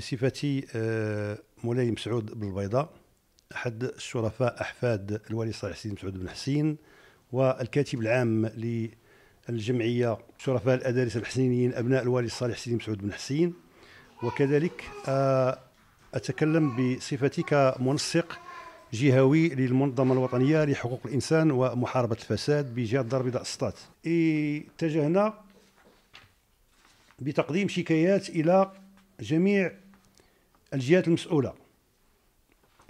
بصفتي آه، مولاي مسعود البيضاء أحد الشرفاء أحفاد الوالي صالح سيدي مسعود بن حسين والكاتب العام للجمعية شرفاء الأدارس الحسينيين أبناء الوالي صالح سيدي مسعود بن حسين وكذلك آه، أتكلم بصفتي كمنسق جهوي للمنظمة الوطنية لحقوق الإنسان ومحاربة الفساد بجهة الدار البيضاء السطات اتجهنا بتقديم شكايات إلى جميع الجهات المسؤولة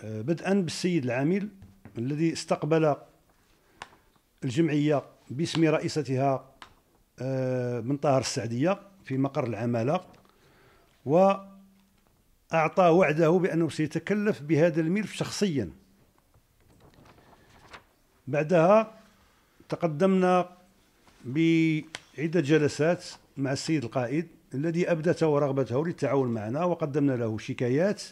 آه، بدءا بالسيد العامل الذي استقبل الجمعية باسم رئيستها بن آه، طاهر السعدية في مقر العمالة وأعطى وعده بأنه سيتكلف بهذا الملف شخصيا بعدها تقدمنا بعدة جلسات مع السيد القائد الذي أبدته رغبته للتعاون معنا وقدمنا له شكايات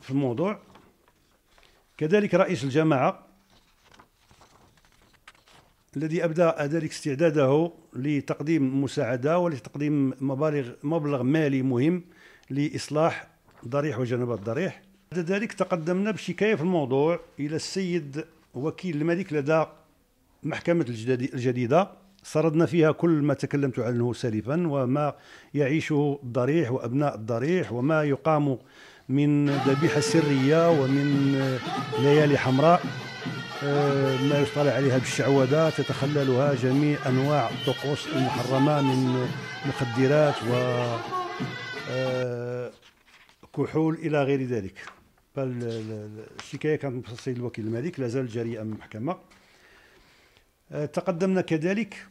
في الموضوع كذلك رئيس الجماعة الذي أبدى ذلك استعداده لتقديم مساعدة ولتقديم مبالغ مبلغ مالي مهم لإصلاح ضريح وجنب الضريح بعد ذلك تقدمنا بشكاية في الموضوع إلى السيد وكيل الملك لدى محكمة الجديدة سردنا فيها كل ما تكلمت عنه سالفا وما يعيشه الضريح وابناء الضريح وما يقام من ذبيحه سريه ومن ليالي حمراء آه، ما يصطلع عليها بالشعوذه تتخللها جميع انواع الطقوس المحرمه من مخدرات و آه، كحول الى غير ذلك فالشكايه كانت من السيد الوكيل الملك لا جريئا جاريه المحكمه آه، تقدمنا كذلك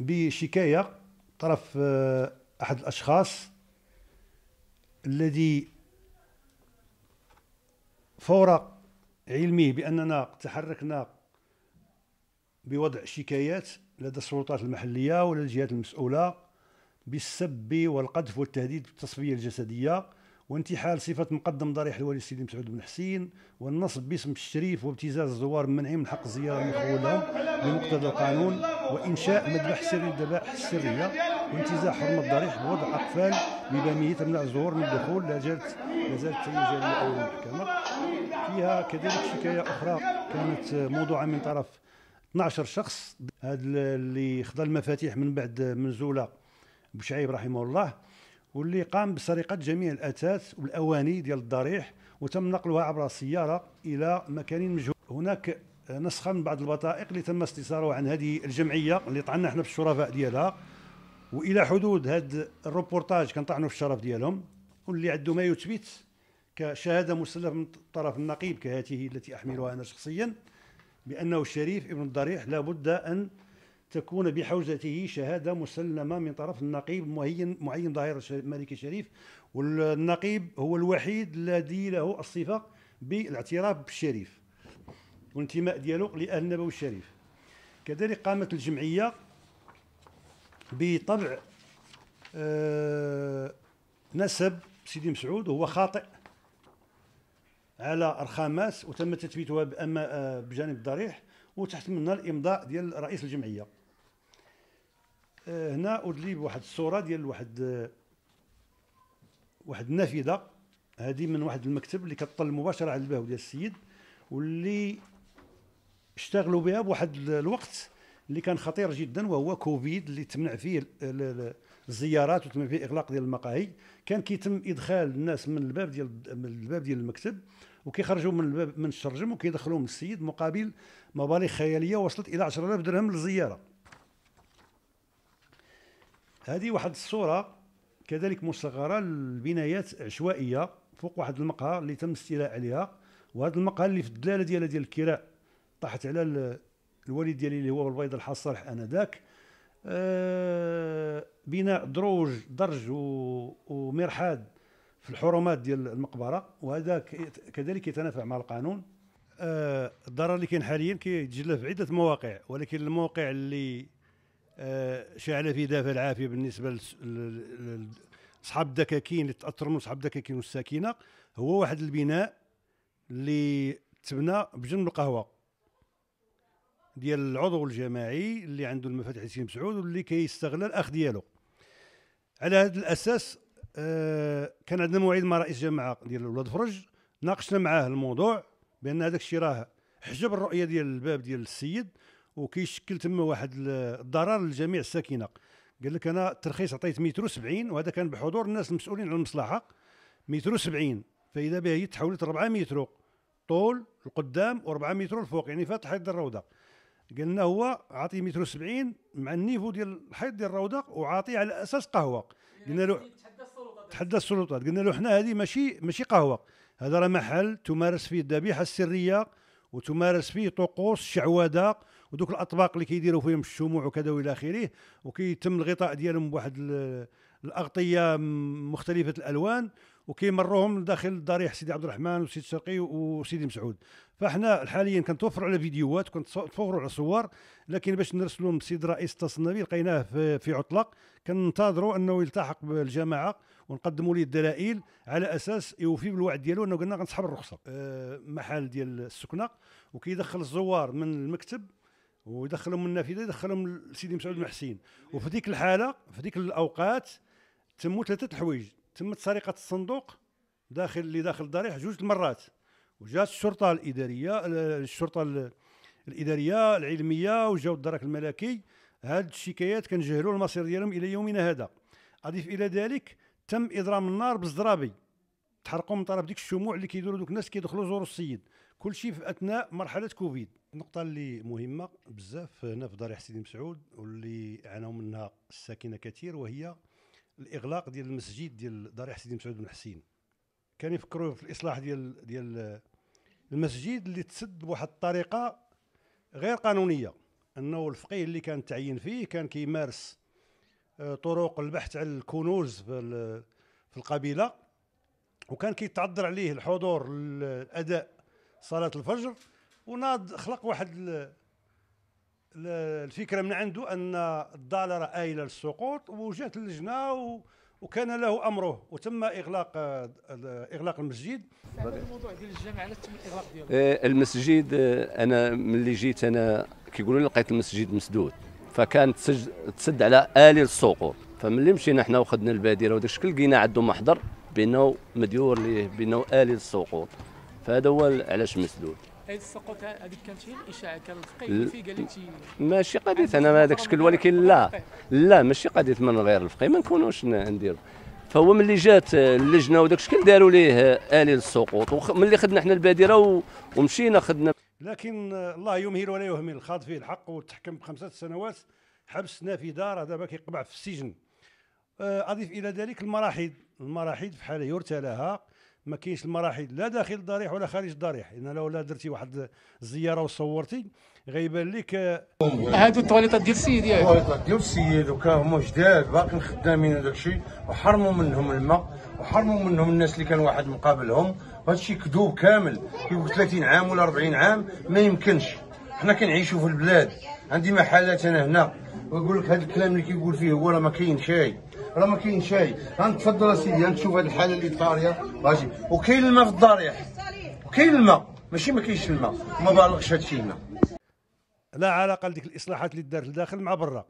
بشكاية طرف آه، أحد الأشخاص الذي فور علمه بأننا تحركنا بوضع شكايات لدى السلطات المحلية ولدى الجهات المسؤولة بالسب والقذف والتهديد بالتصفية الجسدية وانتحال صفة مقدم ضريح الوالي السيدي مسعود بن حسين والنصب باسم الشريف وابتزاز الزوار منعي من حق الزيارة المخول لهم بمقتضى القانون وإنشاء مذبح سري للذبائح السرية وانتزاع حرمة الضريح بوضع أقفال مبانية تمنع الزهور من الدخول لا زالت لا زالت أو المحكمة فيها كذلك شكاية أخرى كانت موضوعة من طرف 12 شخص هذا اللي خضى المفاتيح من بعد منزولة بشعيب رحمه الله واللي قام بسرقة جميع الأثاث والأواني ديال الضريح وتم نقلها عبر السيارة إلى مكان مجهول هناك نسخه من بعض الوثائق اللي تم استصدارها عن هذه الجمعيه اللي طعنا احنا في الشرفاء ديالها والى حدود هذا الروبورتاج كنطعنوا في الشرف ديالهم واللي عنده ما يثبت كشهاده مسلمه من طرف النقيب كهاته التي احملها انا شخصيا بانه الشريف ابن الضريح لابد ان تكون بحوزته شهاده مسلمه من طرف النقيب معين معين ظاهر الملك الشريف والنقيب هو الوحيد الذي له الصفه بالاعتراف بالشريف والانتماء ديالو لآل النبوي الشريف كذلك قامت الجمعية بطبع آه، نسب سيدي مسعود وهو خاطئ على أرخاماس وتم تثبيتها أما آه، بجانب الضريح وتحت منها الإمضاء ديال رئيس الجمعية آه، هنا أدلي بواحد الصورة ديال واحد واحد النافذة هذه من واحد المكتب اللي كطل مباشرة على الباب ديال السيد واللي اشتغلوا بها بواحد الوقت اللي كان خطير جدا وهو كوفيد اللي تمنع فيه الزيارات وتمنع فيه الاغلاق ديال المقاهي كان كيتم ادخال الناس من الباب ديال من الباب ديال المكتب وكيخرجوا من الباب من الشرجم وكيدخلوهم السيد مقابل مبالغ خياليه وصلت الى 10000 درهم للزياره هذه واحد الصوره كذلك مصغره لبنايات عشوائيه فوق واحد المقهى اللي تم الاستيلاء عليها وهذا المقهى اللي في الدلاله ديالها ديال الكراء طاحت على الوالد ديالي اللي هو البيض الحصالح انذاك آه بناء دروج درج ومرحاض في الحرمات ديال المقبره وهذا كذلك يتنافع مع القانون آه الضرر اللي كاين حاليا كيتجلى في عده مواقع ولكن الموقع اللي آه شعل فيه دافع العافيه بالنسبه لاصحاب الدكاكين اللي تاثروا من اصحاب الدكاكين والساكنه هو واحد البناء اللي تبنى بجنب القهوه ديال العضو الجماعي اللي عنده المفاتيح سي مسعود واللي كيستغل الاخ ديالو على هذا الاساس آه كان عندنا موعد مع رئيس جماعه ديال ولاد فرج ناقشنا معاه الموضوع بان هذاك الشيء راه حجب الرؤيه ديال الباب ديال السيد وكيشكل تما واحد الضرر لجميع الساكنه قال لك انا الترخيص عطيت مترو 70 وهذا كان بحضور الناس المسؤولين على المصلحه مترو 70 فاذا به هي تحولت 4 مترو طول القدام و4 مترو الفوق يعني فاتحه الروضه قلنا هو عاطيه متر وسبعين مع النيفو ديال الحيط ديال الروضه وعاطيه على اساس قهوه قلنا له يعني تحدى السلطات قلنا له حنا هذه ماشي ماشي قهوه هذا راه محل تمارس فيه الذبيحه السريه وتمارس فيه طقوس الشعوذه ودوك الاطباق اللي كيديروا فيهم الشموع وكذا والى اخره وكيتم الغطاء ديالهم بواحد الاغطيه مختلفه الالوان وكيمروهم داخل ضريح سيدي عبد الرحمن وسيد الشرقي وسيدي مسعود فاحنا حاليا كنتوفروا على فيديوهات كنتوفروا على صور لكن باش نرسلوا للسيد رئيس التصنيبي لقيناه في, في عطلق كننتظروا انه يلتحق بالجماعه ونقدموا ليه الدلائل على اساس يوفي بالوعد ديالو انه قلنا غنسحب الرخصه أه محل ديال السكنه وكيدخل الزوار من المكتب ويدخلهم من النافذه يدخلهم لسيدي مسعود المحسين وفي ديك الحاله في ديك الاوقات تموا ثلاثه الحوايج تمت سرقه الصندوق داخل اللي داخل الضريح جوج المرات وجات الشرطه الاداريه الشرطه الاداريه العلميه وجاو الدرك الملكي هاد الشكايات كنجهلوا المصير ديالهم الى يومنا هذا اضيف الى ذلك تم اضرام النار بالزرابي تحرقوا من طرف ديك الشموع اللي كيديروا دوك الناس كيدخلوا زوروا السيد كل شيء في اثناء مرحله كوفيد النقطة اللي مهمة بزاف هنا في ضريح سيدي مسعود واللي عانوا منها الساكنة كثير وهي الاغلاق ديال المسجد ديال ضريح سيدي مسعود بن حسين كان يفكروا في الاصلاح ديال ديال المسجد اللي تسد بواحد الطريقه غير قانونيه انه الفقيه اللي كان تعين فيه كان كيمارس آه، طرق البحث على الكنوز في في القبيله وكان كيتعذر عليه الحضور الاداء صلاه الفجر وناض خلق واحد الفكره من عنده ان الدولار آيل للسقوط وجات اللجنه و وكان له امره وتم اغلاق اغلاق المسجد الموضوع ديال الجامع علاش تم الاغلاق ديالو آه، المسجد آه، انا ملي جيت انا كيقولوا لي لقيت المسجد مسدود فكان تسد على الي السقوط فملي مشينا حنا وخدنا البادره وداك الشكل لقينا عنده محضر بانه مديور ليه بانه الي السقوط فهذا هو علاش مسدود هذه السقوط هذيك كانت هي الاشاعه كان الفقيه في قال ماشي قضيه انا ما هذاك الشكل ولكن لا لا ماشي قضيه من غير الفقيه ما نكونوش نديرو فهو ملي جات اللجنه وداك الشكل داروا ليه الي للسقوط ملي خدنا حنا البادره ومشينا خدنا لكن الله يمهل ولا يهمل الخاض فيه الحق وتحكم بخمسه سنوات حبس نافذه راه دابا كيقبع في السجن آه، اضيف الى ذلك المراحيض المراحيض في حاله يرثى لها ما كاينش المراحل لا داخل الضريح ولا خارج الضريح لان لا درتي واحد الزياره وصورتي غيبان لك هادو التواليطات ديال السيد ياك التواليطات ديال السيد وكا هما جداد باقيين خدامين وداك الشيء وحرموا منهم الماء وحرموا منهم الناس اللي كان واحد مقابلهم وهذا الشيء كذوب كامل كيقول 30 عام ولا 40 عام ما يمكنش حنا كنعيشوا في البلاد عندي محلات انا هنا ويقول لك هذا الكلام اللي كيقول فيه هو راه ما كاين شيء راه ما كاين شاي غنتفضل اسيدي غنشوف هاد الحاله اللي طاريه واجي وكاين الماء في الضريح وكاين الماء ماشي ما كاينش الماء ما بالغش هادشي هنا لا علاقه لديك الاصلاحات اللي دارت لداخل مع برا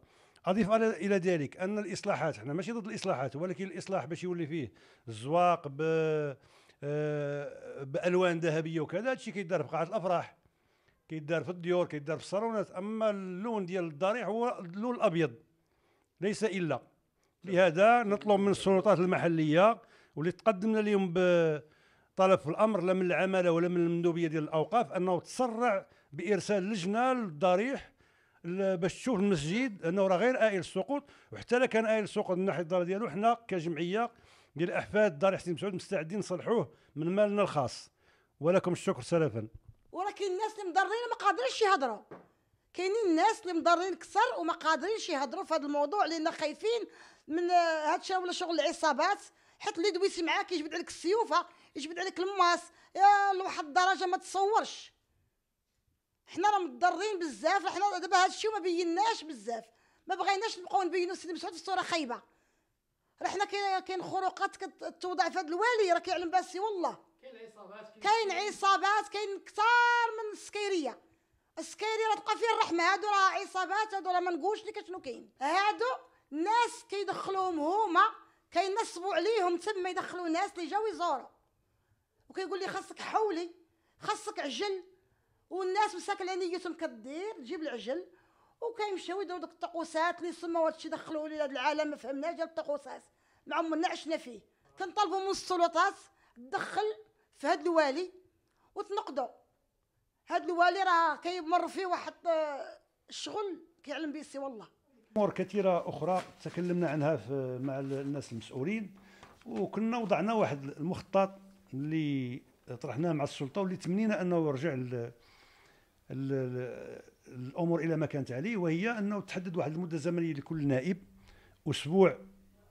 اضيف الى ذلك ان الاصلاحات حنا ماشي ضد الاصلاحات ولكن الاصلاح باش يولي فيه الزواق ب آه، بالوان ذهبيه وكذا هادشي كيدار في قاعه الافراح كيدار في الديور كيدار في الصالونات اما اللون ديال الضريح هو اللون الابيض ليس الا لهذا نطلب من السلطات المحليه واللي تقدمنا لهم بطلب في الامر لا من العماله ولا من المندوبيه ديال الاوقاف انه تسرع بارسال لجنه للضريح باش تشوف المسجد انه راه غير آئل السقوط وحتى لا كان آئل السقوط من ناحيه الدار ديالو حنا كجمعيه ديال احفاد دار حسين مسعود مستعدين نصلحوه من مالنا الخاص ولكم الشكر سلفا ولكن كاين الناس اللي مضرين ما قادرينش يهضروا كاينين الناس اللي مضرين كثر وما قادرينش يهضروا في هذا الموضوع لان خايفين من هادشي ولا شغل العصابات حيت اللي دويتي معاك يجبد عليك السيوفه يجبد عليك الماس لواحد الدرجه ما تصورش حنا راه متضررين بزاف حنا دابا هادشي ما بيناش بزاف ما بغيناش نبقاو نبينو سيدي مسعود في الصوره خايبه راه حنا كاين خروقات كتوضع في هاد الوالي راه كيعلم باسي والله كاين عصابات كاين عصابات كاين كثار من السكيريه السكيريه راه تبقى فيه الرحمه هادو راه عصابات هادو راه ما نقولش لك شنو كاين هادو ناس كيدخلوهم هما كينصبوا عليهم تما يدخلوا ناس اللي جاو يزوروا وكيقول لي خاصك حولي خاصك عجل والناس مساكن على نيتهم كدير تجيب العجل وكيمشيو يديروا دوك الطقوسات اللي سموا هادشي دخلوا لي هذا العالم ما فهمناش ديال الطقوسات ما عمرنا عشنا فيه كنطلبوا من السلطات تدخل في هاد الوالي وتنقدو هاد الوالي راه كيمر فيه واحد آه، الشغل كيعلم به سي والله امور كثيره اخرى تكلمنا عنها مع الناس المسؤولين وكنا وضعنا واحد المخطط اللي طرحناه مع السلطه واللي تمنينا انه يرجع الامور الى ما كانت عليه وهي انه تحدد واحد المده زمنيه لكل نائب اسبوع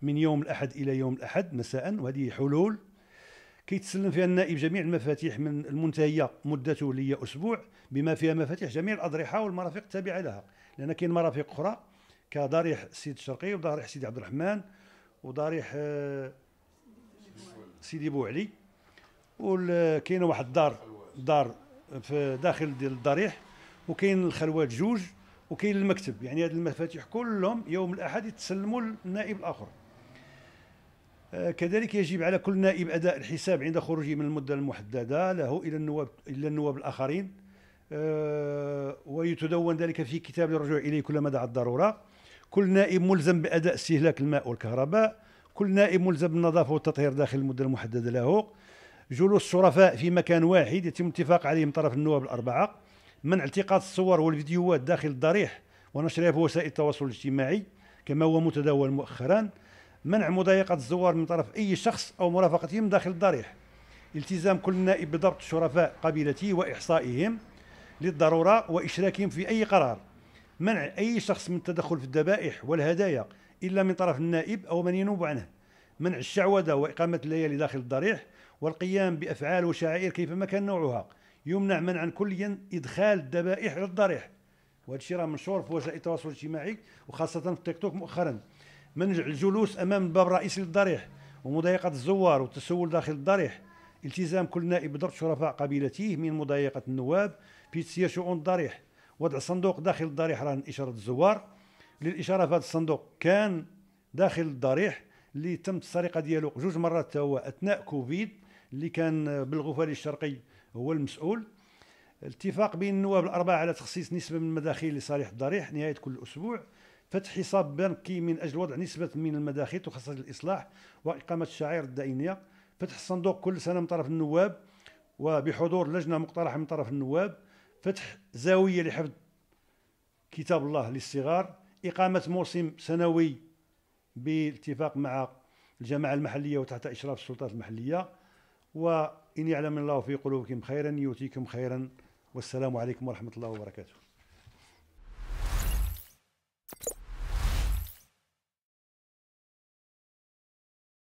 من يوم الاحد الى يوم الاحد مساء وهذه حلول كيتسلم فيها النائب جميع المفاتيح من المنتهيه مدته اللي هي اسبوع بما فيها مفاتيح جميع الاضرحه والمرافق التابعه لها لان كاين مرافق اخرى كضريح السيد الشرقي وضريح سيدي عبد الرحمن وضريح آه، سيدي بو علي وكاينه واحد الدار دار في داخل ديال الضريح وكاين الخلوات جوج وكاين المكتب يعني هاد المفاتيح كلهم يوم الاحد يتسلموا للنائب الاخر آه، كذلك يجب على كل نائب اداء الحساب عند خروجه من المده المحدده له الى النواب الى النواب الاخرين آه، ويتدون ذلك في كتاب للرجوع اليه كلما دعت الضروره كل نائب ملزم بأداء استهلاك الماء والكهرباء كل نائب ملزم بالنظافة والتطهير داخل المدة المحددة له جلوس الشرفاء في مكان واحد يتم الاتفاق عليه من طرف النواب الأربعة منع التقاط الصور والفيديوهات داخل الضريح ونشرها في وسائل التواصل الاجتماعي كما هو متداول مؤخرا منع مضايقة الزوار من طرف أي شخص أو مرافقتهم داخل الضريح التزام كل نائب بضبط شرفاء قبيلته وإحصائهم للضرورة وإشراكهم في أي قرار منع أي شخص من التدخل في الذبائح والهدايا إلا من طرف النائب أو من ينوب عنه منع الشعوذة وإقامة الليالي داخل الضريح والقيام بأفعال وشعائر كيفما كان نوعها يمنع منعا كليا إدخال الذبائح على الضريح وهذا الشيء راه منشور في وسائل التواصل الاجتماعي وخاصة في التيك توك مؤخرا منع الجلوس أمام الباب الرئيسي للضريح ومضايقة الزوار والتسول داخل الضريح التزام كل نائب بضبط شرفاء قبيلته من مضايقة النواب في تسيير شؤون الضريح وضع الصندوق داخل الضريح راه إشارة الزوار للإشارة في هذا الصندوق كان داخل الضريح اللي تمت السرقة ديالو جوج مرات هو أثناء كوفيد اللي كان بالغفاري الشرقي هو المسؤول اتفاق بين النواب الأربعة على تخصيص نسبة من المداخيل لصالح الضريح نهاية كل أسبوع فتح حساب بنكي من أجل وضع نسبة من المداخيل تخصص للإصلاح وإقامة الشعائر الدائنية فتح الصندوق كل سنة من طرف النواب وبحضور لجنة مقترحة من طرف النواب فتح زاوية لحفظ كتاب الله للصغار إقامة موسم سنوي بالاتفاق مع الجماعة المحلية وتحت إشراف السلطات المحلية وإن يعلم الله في قلوبكم خيرا يؤتيكم خيرا والسلام عليكم ورحمة الله وبركاته